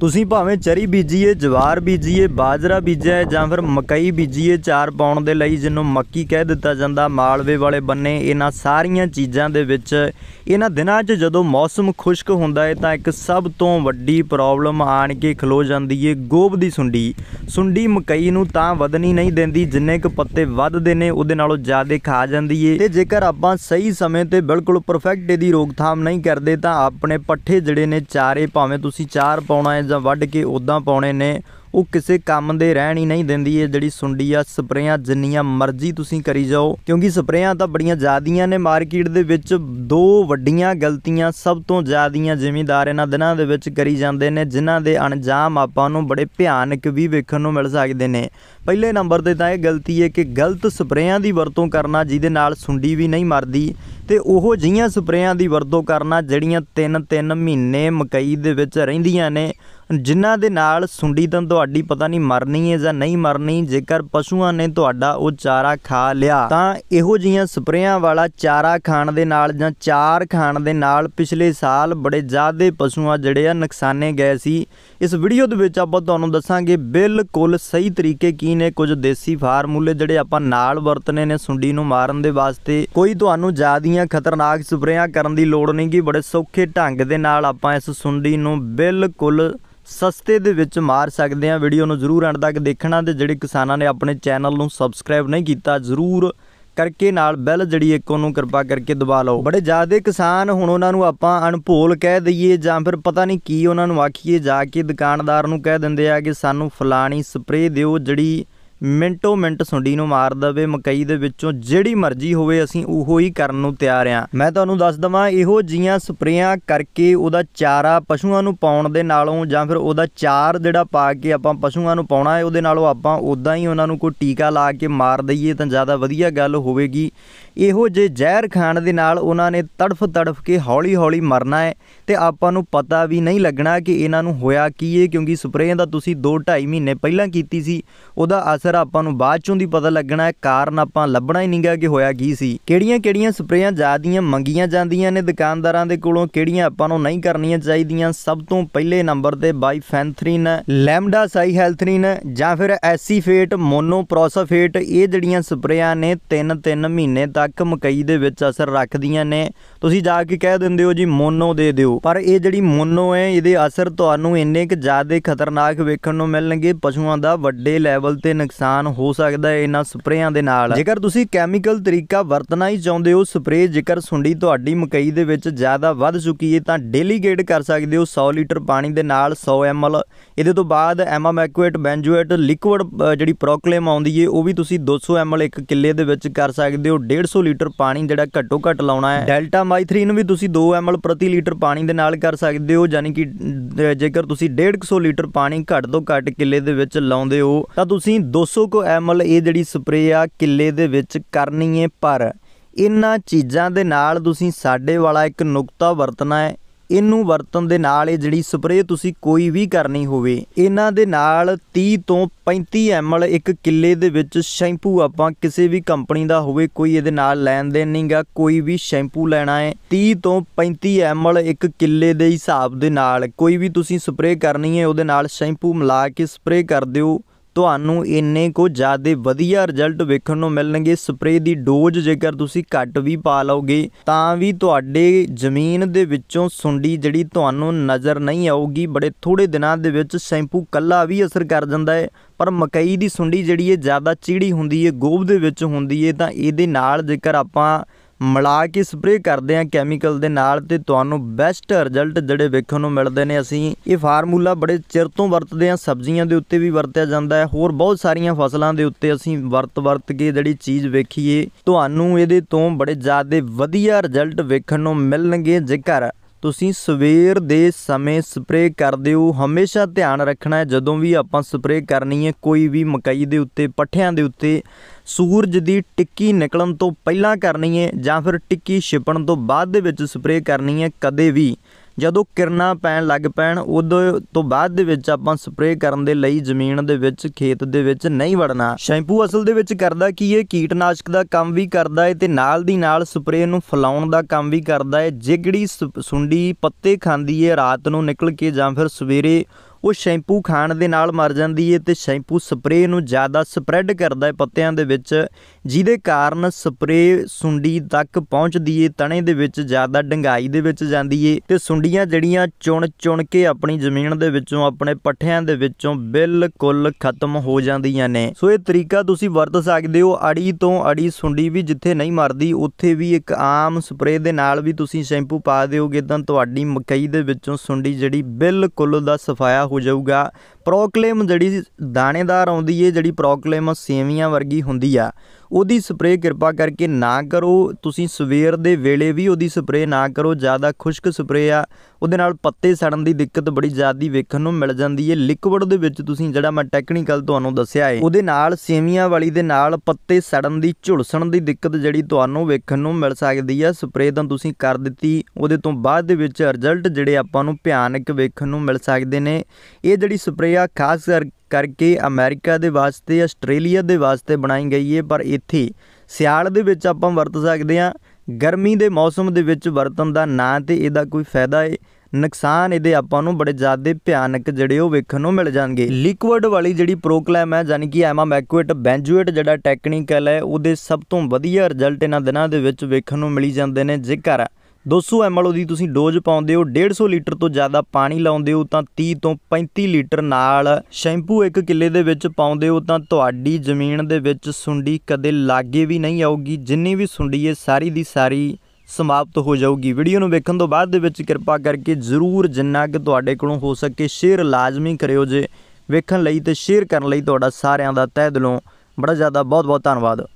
ਤੁਸੀਂ ਭਾਵੇਂ ਚਰੀ ਬੀਜੀਏ ਜਵਾਰ ਬੀਜੀਏ ਬਾਜਰਾ ਬੀਜਿਆ ਜਾਂ ਫਿਰ ਮਕਈ ਬੀਜੀਏ ਚਾਰ ਪਾਉਣ ਦੇ ਲਈ ਜਿਹਨੂੰ ਮੱਕੀ ਕਹਿ ਦਿੱਤਾ ਜਾਂਦਾ ਮਾਲਵੇ ਵਾਲੇ ਬੰਨੇ ਇਹਨਾਂ ਸਾਰੀਆਂ ਚੀਜ਼ਾਂ ਦੇ ਵਿੱਚ ਇਹਨਾਂ ਦਿਨਾਂ 'ਚ ਜਦੋਂ ਮੌਸਮ ਖੁਸ਼ਕ ਹੁੰਦਾ ਹੈ ਤਾਂ ਇੱਕ ਸਭ ਤੋਂ ਵੱਡੀ ਪ੍ਰੋਬਲਮ ਆਣ ਕੇ ਖਲੋ ਜਾਂਦੀ ਏ ਗੋਬ ਦੀ ਸੁੰਡੀ ਸੁੰਡੀ ਮਕਈ ਨੂੰ ਤਾਂ ਵਧਣੀ ਨਹੀਂ ਦਿੰਦੀ ਜਿੰਨੇ ਕੁ ਪੱਤੇ ਵੱਧਦੇ ਨੇ ਉਹਦੇ ਨਾਲੋਂ ਜ਼ਿਆਦਾ ਖਾ ਜਾਂਦੀ ਏ ਤੇ ਜੇਕਰ ਆਪਾਂ ਸਹੀ ਸਮੇਂ ਤੇ ਬਿਲਕੁਲ ਪਰਫੈਕਟ ਇਹਦੀ ਰੋਕਥਾਮ ਨਹੀਂ ਕਰਦੇ ਤਾਂ ਆਪਣੇ ਪੱਠੇ ਜਿਹੜੇ ਨੇ ਚਾਰੇ ਭਾਵੇਂ ਤੁਸੀਂ ਚਾਰ ਪਾਉਣਾ ਹੈ ਜਾਂ ਵੱਢ ਕੇ ਉਦਾਂ ਪਾਉਣੇ ਨੇ ਉਹ ਕਿਸੇ ਕੰਮ ਦੇ ਰਹਿਣ ਹੀ ਨਹੀਂ ਦਿੰਦੀ ਇਹ ਜਿਹੜੀ ਸੁੰਡੀ ਆ ਸਪਰੇਆਂ ਜਿੰਨੀਆਂ ਮਰਜ਼ੀ ਤੁਸੀਂ ਕਰੀ ਜਾਓ ਕਿਉਂਕਿ ਸਪਰੇਆਂ ਤਾਂ ਬੜੀਆਂ ਜ਼ਿਆਦੀਆਂ ਨੇ ਮਾਰਕੀਟ ਦੇ ਵਿੱਚ ਦੋ ਵੱਡੀਆਂ ਗਲਤੀਆਂ ਸਭ ਤੋਂ ਜ਼ਿਆਦੀਆਂ ਜ਼ਿਮੀਦਾਰ ਇਹਨਾਂ ਦਿਨਾਂ ਦੇ ਵਿੱਚ ਕਰੀ ਜਾਂਦੇ ਨੇ ਜਿਨ੍ਹਾਂ ਦੇ ਅਣਜਾਮ ਆਪਾਂ ਨੂੰ ਬੜੇ ਭਿਆਨਕ ਵੀ ਵੇਖਣ ਨੂੰ ਮਿਲ ਸਕਦੇ ਨੇ ਪਹਿਲੇ ਨੰਬਰ ਤੇ ਤਾਂ ਇਹ ਗਲਤੀ ਹੈ ਕਿ ਗਲਤ ਸਪਰੇਆਂ ਦੀ ਵਰਤੋਂ ਕਰਨਾ ਜਿਹਦੇ ਨਾਲ ਸੁੰਡੀ ਵੀ ਨਹੀਂ ਮਰਦੀ ਤੇ ਉਹ ਜਿਹੀਆਂ ਸਪਰੇਆਂ ਦੀ ਵਰਤੋਂ ਕਰਨਾ ਜਿਹੜੀਆਂ 3-3 ਮਹੀਨੇ ਮਕਈ ਦੇ ਵਿੱਚ ਰਹਿੰਦੀਆਂ ਨੇ ਜਿਨ੍ਹਾਂ ਦੇ ਨਾਲ ਸੁੰਡੀ ਤਾਂ ਤੁਹਾਡੀ ਪਤਾ ਨਹੀਂ ਮਰਨੀ ਹੈ ਜਾਂ ਨਹੀਂ ਮਰਨੀ ਜੇਕਰ ਪਸ਼ੂਆਂ ਨੇ ਤੁਹਾਡਾ ਉਹ ਚਾਰਾ ਖਾ ਲਿਆ ਤਾਂ ਇਹੋ ਜੀਆਂ ਸਪਰੇਆਂ ਵਾਲਾ ਚਾਰਾ ਖਾਣ ਦੇ ਨਾਲ ਜਾਂ ਚਾਰ ਖਾਣ ਦੇ ਨਾਲ ਪਿਛਲੇ ਸਾਲ ਬੜੇ ਜ਼ਿਆਦੇ ਪਸ਼ੂਆਂ ਜਿਹੜੇ ਆ ਨੁਕਸਾਨੇ ਗਏ ਸੀ ਇਸ ਵੀਡੀਓ ਦੇ ਵਿੱਚ ਆਪਾਂ ਤੁਹਾਨੂੰ ਦੱਸਾਂਗੇ ਬਿਲਕੁਲ ਸਹੀ ਤਰੀਕੇ ਕੀ ਨੇ ਕੁਝ ਦੇਸੀ ਫਾਰਮੂਲੇ ਜਿਹੜੇ ਆਪਾਂ ਨਾਲ ਵਰਤਨੇ ਨੇ ਸੁੰਡੀ ਨੂੰ ਮਾਰਨ ਦੇ ਵਾਸਤੇ ਕੋਈ ਤੁਹਾਨੂੰ ਜ਼ਿਆਦੀਆਂ ਖਤਰਨਾਕ ਸਪਰੇਆਂ ਕਰਨ ਦੀ ਲੋੜ ਨਹੀਂ ਕਿ ਬੜੇ ਸੌਖੇ ਢੰਗ ਦੇ ਨਾਲ ਆਪਾਂ ਇਸ ਸੁੰਡੀ ਨੂੰ ਬਿਲਕੁਲ ਸਸਤੇ ਦੇ ਵਿੱਚ ਮਾਰ ਸਕਦੇ ਆ ਵੀਡੀਓ ਨੂੰ ਜ਼ਰੂਰ ਐਂਡ ਤੱਕ ਦੇਖਣਾ ਤੇ ਜਿਹੜੇ ਕਿਸਾਨਾਂ ਨੇ ਆਪਣੇ ਚੈਨਲ ਨੂੰ ਸਬਸਕ੍ਰਾਈਬ ਨਹੀਂ ਕੀਤਾ ਜ਼ਰੂਰ ਕਰਕੇ ਨਾਲ ਬੈਲ ਜਿਹੜੀ ਇੱਕ ਉਹਨੂੰ ਕਿਰਪਾ ਕਰਕੇ ਦਬਾ ਲਓ ਬੜੇ ਜ਼ਿਆਦਾ ਕਿਸਾਨ ਹੁਣ ਉਹਨਾਂ ਨੂੰ ਆਪਾਂ ਅਣਭੋਲ ਕਹਿ ਦਈਏ ਜਾਂ ਫਿਰ ਪਤਾ ਨਹੀਂ ਕੀ ਉਹਨਾਂ ਨੂੰ ਆਖੀਏ ਜਾ ਕੇ ਦੁਕਾਨਦਾਰ ਨੂੰ ਕਹਿ ਦਿੰਦੇ ਆ ਕਿ ਸਾਨੂੰ ਫਲਾਣੀ ਸਪਰੇਅ ਦਿਓ ਜਿਹੜੀ ਮਿੰਟੋ ਮਿੰਟ ਸੁੰਡੀ ਨੂੰ ਮਾਰ ਦਵੇ ਮਕਈ ਦੇ ਵਿੱਚੋਂ ਜਿਹੜੀ ਮਰਜ਼ੀ ਹੋਵੇ ਅਸੀਂ ਉਹੋ ਹੀ ਕਰਨ ਨੂੰ ਤਿਆਰ ਆ ਮੈਂ ਤੁਹਾਨੂੰ ਦੱਸ ਦਵਾਂ ਇਹੋ ਜੀਆਂ ਸਪਰੇਆਂ ਕਰਕੇ ਉਹਦਾ ਚਾਰਾ ਪਸ਼ੂਆਂ ਨੂੰ ਪਾਉਣ ਦੇ ਨਾਲੋਂ ਜਾਂ ਫਿਰ ਉਹਦਾ ਚਾਰ ਜਿਹੜਾ ਪਾ ਕੇ ਆਪਾਂ ਪਸ਼ੂਆਂ ਨੂੰ ਪਾਉਣਾ ਹੈ ਉਹਦੇ ਨਾਲੋਂ ਆਪਾਂ ਉਦਾਂ ਹੀ ਉਹਨਾਂ ਨੂੰ ਕੋਈ ਟੀਕਾ ਲਾ ਕੇ ਮਾਰ ਦਈਏ ਤਾਂ ਜ਼ਿਆਦਾ ਵਧੀਆ ਗੱਲ ਹੋਵੇਗੀ ਇਹੋ ਜੇ ਜ਼ਹਿਰ ਖਾਣ ਦੇ ਨਾਲ ਉਹਨਾਂ ਨੇ ਤੜਫ ਤੜਫ ਕੇ ਹੌਲੀ-ਹੌਲੀ ਮਰਨਾ ਹੈ ਤੇ ਆਪਾਂ ਨੂੰ ਪਤਾ ਵੀ ਨਹੀਂ ਲੱਗਣਾ ਕਿ ਇਹਨਾਂ ਨੂੰ ਹੋਇਆ ਕੀ ਹੈ ਕਿਉਂਕਿ ਸਪਰੇਅ ਦਾ ਤੁਸੀਂ 2-2.5 ਮਹੀਨੇ ਪਹਿਲਾਂ ਕੀਤੀ ਸੀ ਉਹਦਾ ਅਸਰ ਆਪਾਂ ਨੂੰ ਬਾਅਦ ਚੋਂ ਦੀ ਪਤਾ ਲੱਗਣਾ ਹੈ ਕਾਰਨ ਆਪਾਂ ਲੱਭਣਾ ਹੀ ਨਹੀਂਗਾ ਕਿ ਹੋਇਆ ਕੀ ਸੀ ਕਿਹੜੀਆਂ-ਕਿਹੜੀਆਂ ਸਪਰੇਅਾਂ ਜ਼ਿਆਦੀਆਂ ਮੰਗੀਆਂ ਜਾਂਦੀਆਂ ਨੇ ਦੁਕਾਨਦਾਰਾਂ ਦੇ ਕੋਲੋਂ ਕਿਹੜੀਆਂ ਆਪਾਂ ਨੂੰ ਨਹੀਂ ਕਰਨੀਆਂ ਚਾਹੀਦੀਆਂ ਸਭ ਤੋਂ ਪਹਿਲੇ ਨੰਬਰ ਤੇ ਫੈਂਥਰੀਨ ਲੈਮਡਾ ਹੈਲਥਰੀਨ ਜਾਂ ਫਿਰ ਐਸੀਫੇਟ ਮੋਨੋਪ੍ਰੋਸਫੇਟ ਇਹ ਜਿਹੜੀਆਂ ਸਪਰੇਅਾਂ ਨੇ 3-3 ਮਹੀਨੇ ਤੱਕ ਮਕਈ ਦੇ ਵਿੱਚ ਅਸਰ ਰੱਖਦੀਆਂ ਨੇ ਤੁਸੀਂ ਜਾ ਕੇ ਕਹਿ ਦਿੰਦੇ ਹੋ ਜੀ ਮੋਨੋ ਦੇ ਦਿਓ ਪਰ ਇਹ ਜਿਹੜੀ ਮੋਨੋ ਹੈ ਇਹਦੇ ਅਸਰ ਤੁਹਾਨੂੰ ਇੰਨੇ ਕਿ ਜ਼ਿਆਦਾ ਖਤਰਨਾਕ ਵੇਖਣ ਨੂੰ ਮਿਲਣਗੇ ਪਸ਼ੂਆਂ ਦਾ ਵੱਡੇ ਲੈਵਲ ਤੇ ਨੁਕਸਾਨ ਹੋ ਸਕਦਾ ਹੈ ਇਹਨਾਂ ਸਪਰੇਆਂ ਦੇ ਨਾਲ ਜੇਕਰ ਤੁਸੀਂ ਕੈਮੀਕਲ ਤਰੀਕਾ ਵਰਤਣਾ ਹੀ ਚਾਹੁੰਦੇ ਹੋ ਸਪਰੇ ਜੇਕਰ ਸੁੰਡੀ ਤੁਹਾਡੀ ਮਕਈ ਦੇ ਵਿੱਚ ਜ਼ਿਆਦਾ ਵੱਧ ਚੁੱਕੀ ਹੈ ਤਾਂ ਡੈਲੀਗੇਟ ਕਰ ਸਕਦੇ ਹੋ 100 ਲੀਟਰ ਪਾਣੀ ਦੇ ਨਾਲ 100 ml ਇਹਦੇ ਤੋਂ ਬਾਅਦ ਐਮਾਮੈਕੁਏਟ ਬੈਂਜੂਏਟ ਲਿਕਵਿਡ ਜਿਹੜੀ ਪ੍ਰੋਕਲੇਮ ਆਉਂਦੀ ਏ ਉਹ ਵੀ ਤੁਸੀਂ 200 ml ਇੱਕ ਕਿੱਲੇ ਦੇ ਵਿੱਚ ਕਰ ਸਕਦੇ ਹੋ 150 ਲੀਟਰ ਪਾਣੀ ਜਿਹੜਾ ਘੱਟੋ ਘੱਟ ਲਾਉਣਾ ਹੈ ਡੈਲਟਾ ਮਾਈਥ੍ਰੀਨ ਨੂੰ ਵੀ ਤੁਸੀਂ 2 ml ਪ੍ਰਤੀ ਲੀਟਰ ਪਾਣੀ ਦੇ ਨਾਲ ਕਰ ਸਕਦੇ ਹੋ ਯਾਨੀ ਕਿ ਜੇਕਰ ਤੁਸੀਂ 150 ਲੀਟਰ ਪਾਣੀ ਘੱਟ ਤੋਂ ਘੱਟ ਕਿੱਲੇ ਦੇ ਵਿੱਚ ਲਾਉਂਦੇ ਹੋ ਤਾਂ ਤੁਸੀਂ 200 ਕੋ ml ਇਹ ਜਿਹੜੀ ਸਪਰੇਅ ਆ ਕਿੱਲੇ ਦੇ ਵਿੱਚ ਕਰਨੀ ਹੈ ਪਰ ਇਹਨਾਂ ਚੀਜ਼ਾਂ ਦੇ ਨਾਲ ਤੁਸੀਂ ਸਾਡੇ ਵਾਲਾ ਇੱਕ ਨੁਕਤਾ ਵਰਤਣਾ ਹੈ ਇਹਨੂੰ ਵਰਤਣ ਦੇ ਨਾਲ ਇਹ ਜਿਹੜੀ ਸਪਰੇਅ ਤੁਸੀਂ ਕੋਈ ਵੀ ਕਰਨੀ ਹੋਵੇ ਇਹਨਾਂ ਦੇ ਨਾਲ 30 ਤੋਂ 35 ml ਇੱਕ ਕਿੱਲੇ ਦੇ ਵਿੱਚ ਸ਼ੈਂਪੂ ਆਪਾਂ ਕਿਸੇ ਵੀ ਕੰਪਨੀ ਦਾ ਹੋਵੇ ਕੋਈ ਇਹਦੇ ਨਾਲ ਲੈਣ ਦੇ ਨਹੀਂਗਾ ਕੋਈ ਵੀ ਸ਼ੈਂਪੂ ਲੈਣਾ ਹੈ 30 ਤੋਂ 35 ml ਇੱਕ ਕਿੱਲੇ ਦੇ ਹਿਸਾਬ ਦੇ ਨਾਲ ਕੋਈ ਵੀ ਤੁਸੀਂ ਸਪਰੇਅ ਕਰਨੀ ਹੈ ਉਹਦੇ ਨਾਲ ਸ਼ੈਂਪੂ ਮਿਲਾ ਕੇ ਸਪਰੇਅ ਕਰ ਦਿਓ ਤੁਹਾਨੂੰ ਇੰਨੇ ਕੋ ਜ਼ਿਆਦਾ ਵਧੀਆ ਰਿਜ਼ਲਟ ਵੇਖਣ ਨੂੰ ਮਿਲਣਗੇ ਸਪਰੇ ਦੀ ਡੋਜ਼ ਜੇਕਰ ਤੁਸੀਂ ਘੱਟ ਵੀ ਪਾ ਲਓਗੇ ਤਾਂ ਵੀ ਤੁਹਾਡੇ ਜ਼ਮੀਨ ਦੇ ਵਿੱਚੋਂ ਸੁੰਡੀ ਜਿਹੜੀ ਤੁਹਾਨੂੰ ਨਜ਼ਰ ਨਹੀਂ ਆਊਗੀ ਬੜੇ ਥੋੜੇ ਦਿਨਾਂ ਦੇ ਵਿੱਚ ਸ਼ੈਂਪੂ ਕੱਲਾ ਵੀ ਅਸਰ ਕਰ ਜਾਂਦਾ ਹੈ ਪਰ ਮਕਈ ਦੀ ਸੁੰਡੀ ਜਿਹੜੀ ਹੈ ਜ਼ਿਆਦਾ ਚੀੜੀ ਹੁੰਦੀ ਹੈ ਗੋਭ ਦੇ ਵਿੱਚ ਹੁੰਦੀ ਹੈ ਤਾਂ ਇਹਦੇ ਨਾਲ ਜੇਕਰ ਆਪਾਂ ਮਿਲਾ ਕੇ ਸਪਰੇਅ ਕਰਦੇ ਆ ਕੈਮੀਕਲ ਦੇ ਨਾਲ ਤੇ ਤੁਹਾਨੂੰ ਬੈਸਟ ਰਿਜ਼ਲਟ ਜਿਹੜੇ ਵੇਖਣ ਨੂੰ ਮਿਲਦੇ ਨੇ ਅਸੀਂ ਇਹ ਫਾਰਮੂਲਾ ਬੜੇ ਚਿਰ ਤੋਂ ਵਰਤਦੇ ਆ ਸਬਜ਼ੀਆਂ ਦੇ ਉੱਤੇ ਵੀ ਵਰਤਿਆ ਜਾਂਦਾ ਹੈ ਹੋਰ ਬਹੁਤ ਸਾਰੀਆਂ ਫਸਲਾਂ ਦੇ ਉੱਤੇ ਅਸੀਂ ਵਰਤ-ਵਰਤ ਕੇ ਜਿਹੜੀ ਚੀਜ਼ ਵੇਖੀਏ ਤੁਹਾਨੂੰ ਇਹਦੇ ਤੋਂ ਬੜੇ ਜ਼ਿਆਦਾ ਵਧੀਆ ਰਿਜ਼ਲਟ ਵੇਖਣ ਨੂੰ ਮਿਲਣਗੇ ਜੇਕਰ ਤੁਸੀਂ ਸਵੇਰ ਦੇ ਸਮੇਂ ਸਪਰੇਅ ਕਰਦੇ ਹੋ ਹਮੇਸ਼ਾ ਧਿਆਨ ਰੱਖਣਾ ਹੈ ਜਦੋਂ ਵੀ ਆਪਾਂ ਸਪਰੇਅ ਕਰਨੀ ਹੈ ਕੋਈ ਵੀ ਮਕਾਈ ਦੇ ਉੱਤੇ ਪੱਠਿਆਂ ਦੇ ਉੱਤੇ ਸੂਰਜ ਦੀ ਟਿੱਕੀ ਨਿਕਲਣ ਤੋਂ ਪਹਿਲਾਂ ਕਰਨੀ ਹੈ ਜਾਂ ਫਿਰ ਟਿੱਕੀ ਛਿਪਣ ਤੋਂ ਬਾਅਦ ਦੇ ਵਿੱਚ ਸਪਰੇਅ ਕਰਨੀ ਹੈ ਕਦੇ ਵੀ ਜਦੋਂ ਕਿਰਨਾ ਪੈਣ ਲੱਗ ਪੈਣ ਉਦੋਂ ਤੋਂ ਬਾਅਦ ਦੇ ਵਿੱਚ ਆਪਾਂ ਸਪਰੇਅ ਕਰਨ ਦੇ ਲਈ ਜ਼ਮੀਨ ਦੇ ਵਿੱਚ ਖੇਤ ਦੇ ਵਿੱਚ ਨਹੀਂ ਵੜਨਾ ਸ਼ੈਂਪੂ ਅਸਲ ਦੇ ਵਿੱਚ ਕਰਦਾ ਕੀ ਇਹ ਕੀਟਨਾਸ਼ਕ ਦਾ ਕੰਮ ਵੀ ਕਰਦਾ ਹੈ ਤੇ ਨਾਲ ਦੀ ਨਾਲ ਸਪਰੇਅ ਨੂੰ ਫਲਾਉਣ ਦਾ ਕੰਮ ਵੀ ਕਰਦਾ ਹੈ ਜਿਹੜੀ ਸੁੰਡੀ ਪੱਤੇ ਖਾਂਦੀ ਹੈ ਰਾਤ ਨੂੰ ਨਿਕਲ ਕੇ ਜਾਂ ਫਿਰ ਸਵੇਰੇ ਉਹ ਸ਼ੈਂਪੂ ਖਾਣ ਦੇ ਨਾਲ ਮਰ ਜਾਂਦੀ ਹੈ ਤੇ ਸ਼ੈਂਪੂ ਸਪਰੇਅ ਨੂੰ ਜ਼ਿਆਦਾ ਸਪਰੈਡ ਕਰਦਾ ਹੈ ਪੱਤਿਆਂ ਦੇ ਵਿੱਚ ਜਿਹਦੇ ਕਾਰਨ ਸਪਰੇਅ ਸੁੰਡੀ ਤੱਕ ਪਹੁੰਚਦੀ ਹੈ ਤਣੇ ਦੇ ਵਿੱਚ ਜ਼ਿਆਦਾ ਡੰਗਾਈ ਦੇ ਵਿੱਚ ਜਾਂਦੀ ਹੈ ਤੇ ਸੁੰਡੀਆਂ ਜਿਹੜੀਆਂ ਚੁਣ ਚੁਣ ਕੇ ਆਪਣੀ ਜ਼ਮੀਨ ਦੇ ਵਿੱਚੋਂ ਆਪਣੇ ਪੱਠਿਆਂ ਦੇ ਵਿੱਚੋਂ ਬਿਲਕੁਲ ਖਤਮ ਹੋ ਜਾਂਦੀਆਂ ਨੇ ਸੋ ਇਹ ਤਰੀਕਾ ਤੁਸੀਂ ਵਰਤ ਸਕਦੇ ਹੋ ਅੜੀ ਤੋਂ ਅੜੀ ਸੁੰਡੀ ਵੀ ਜਿੱਥੇ ਨਹੀਂ ਮਰਦੀ ਉੱਥੇ ਵੀ ਇੱਕ ਆਮ ਸਪਰੇਅ ਦੇ ਨਾਲ ਵੀ ਤੁਸੀਂ ਸ਼ੈਂਪੂ ਪਾ ਦਿਓਗੇ ਤਾਂ ਤੁਹਾਡੀ ਮਕਈ ਦੇ ਵਿੱਚੋਂ ਸੁੰਡੀ ਜਿਹੜੀ ਬਿਲਕੁਲ ਦਾ ਸਫਾਇਆ ਹੋ ਜਾਊਗਾ ਪ੍ਰੋਕਲੇਮ ਜਿਹੜੀ ਦਾਣੇਦਾਰ ਆਉਂਦੀ ਏ ਜਿਹੜੀ ਪ੍ਰੋਕਲੇਮ ਸੇਵੀਆਂ ਵਰਗੀ ਹੁੰਦੀ ਆ ਉਹਦੀ ਸਪਰੇਅ ਕਿਰਪਾ ਕਰਕੇ ਨਾ ਕਰੋ ਤੁਸੀਂ ਸਵੇਰ ਦੇ ਵੇਲੇ ਵੀ ਉਹਦੀ ਸਪਰੇਅ ਨਾ ਕਰੋ ਜ਼ਿਆਦਾ ਖੁਸ਼ਕ ਸਪਰੇਅ ਆ ਉਹਦੇ ਨਾਲ ਪੱਤੇ ਸੜਨ ਦੀ ਦਿੱਕਤ ਬੜੀ ਜ਼ਿਆਦੀ ਵੇਖਣ ਨੂੰ ਮਿਲ ਜਾਂਦੀ ਏ ਲਿਕਵਿਡ ਦੇ ਵਿੱਚ ਤੁਸੀਂ ਜਿਹੜਾ ਮੈਂ ਟੈਕਨੀਕਲ ਤੁਹਾਨੂੰ ਦੱਸਿਆ ਏ ਉਹਦੇ ਨਾਲ ਸੇਵੀਆਂ ਵਾਲੀ ਦੇ ਨਾਲ ਪੱਤੇ ਸੜਨ ਦੀ ਝੁਲਸਣ ਦੀ ਦਿੱਕਤ ਜਿਹੜੀ ਤੁਹਾਨੂੰ ਵੇਖਣ ਨੂੰ ਮਿਲ ਸਕਦੀ ਆ ਸਪਰੇਅ ਤਾਂ ਤੁਸੀਂ ਕਰ ਦਿੱਤੀ ਉਹਦੇ ਤੋਂ ਬਾਅਦ ਦੇ ਵਿੱਚ ਰਿਜ਼ਲਟ ਜਿਹੜੇ ਆਪਾਂ ਨੂੰ ਭਿਆਨਕ ਵੇਖਣ ਨੂੰ ਮਿਲ ਸਕਦੇ ਨੇ ਇਹ ਜਿਹੜੀ ਸਪਰੇਅ ਆ ਖਾਸ ਕਰਕੇ ਅਮਰੀਕਾ ਦੇ ਵਾਸਤੇ ਆਸਟ੍ਰੇਲੀਆ ਦੇ ਵਾਸਤੇ ਬਣਾਈ ਗਈ ਹੈ ਪਰ ਇੱਥੇ ਸਿਆਲ ਦੇ ਵਿੱਚ ਆਪਾਂ ਵਰਤ ਸਕਦੇ ਆ ਗਰਮੀ ਦੇ ਮੌਸਮ ਦੇ ਵਿੱਚ ਵਰਤਨ ਦਾ ਨਾਂ ਤੇ ਇਹਦਾ ਕੋਈ ਫਾਇਦਾ ਹੈ ਨੁਕਸਾਨ ਇਹਦੇ ਆਪਾਂ ਨੂੰ ਬੜੇ ਜ਼ਿਆਦਾ ਭਿਆਨਕ ਜਿਹੜੇ ਉਹ ਵੇਖਣ ਨੂੰ ਮਿਲ ਜਾਣਗੇ ਲਿਕਵਿਡ ਵਾਲੀ ਜਿਹੜੀ ਪ੍ਰੋਕਲੈਮ ਹੈ ਯਾਨੀ ਕਿ ਮੈਕੁਇਟ ਬੈਂਜੂਏਟ ਜਿਹੜਾ ਟੈਕਨੀਕਲ ਹੈ ਉਹਦੇ ਸਭ ਤੋਂ ਵਧੀਆ ਰਿਜ਼ਲਟ ਇਹਨਾਂ ਦਿਨਾਂ ਦੇ ਵਿੱਚ ਵੇਖਣ ਨੂੰ ਮਿਲੀ ਜਾਂਦੇ ਨੇ ਜੇਕਰ 200 ਐਮਐਲ ਦੀ ਤੁਸੀਂ ਡੋਜ਼ ਪਾਉਂਦੇ ਹੋ 150 ਲੀਟਰ ਤੋਂ ਜ਼ਿਆਦਾ ਪਾਣੀ ਲਾਉਂਦੇ ਹੋ ਤਾਂ 30 ਤੋਂ 35 ਲੀਟਰ ਨਾਲ ਸ਼ੈਂਪੂ 1 ਕਿੱਲੇ ਦੇ ਵਿੱਚ ਪਾਉਂਦੇ ਹੋ ਤਾਂ ਤੁਹਾਡੀ ਜ਼ਮੀਨ ਦੇ ਵਿੱਚ ਸੁੰਡੀ ਕਦੇ ਲਾਗੇ ਵੀ ਨਹੀਂ ਆਊਗੀ ਜਿੰਨੀ ਵੀ ਸੁੰਡੀ ਹੈ ਸਾਰੀ ਦੀ ਸਾਰੀ ਸਮਾਪਤ ਹੋ ਜਾਊਗੀ ਵੀਡੀਓ ਨੂੰ ਵੇਖਣ ਤੋਂ ਬਾਅਦ ਦੇ ਵਿੱਚ ਕਿਰਪਾ ਕਰਕੇ ਜ਼ਰੂਰ ਜਿੰਨਾ ਕਿ ਤੁਹਾਡੇ ਕੋਲੋਂ ਹੋ ਸਕੇ ਸ਼ੇਅਰ ਲਾਜ਼ਮੀ ਕਰਿਓ ਜੇ ਵੇਖਣ ਲਈ ਤੇ ਸ਼ੇਅਰ ਕਰਨ ਲਈ ਤੁਹਾਡਾ ਸਾਰਿਆਂ ਦਾ ਤਹਿ ਦਿਲੋਂ ਬੜਾ ਜ਼ਿਆਦਾ ਬਹੁਤ ਬਹੁਤ ਧੰਨਵਾਦ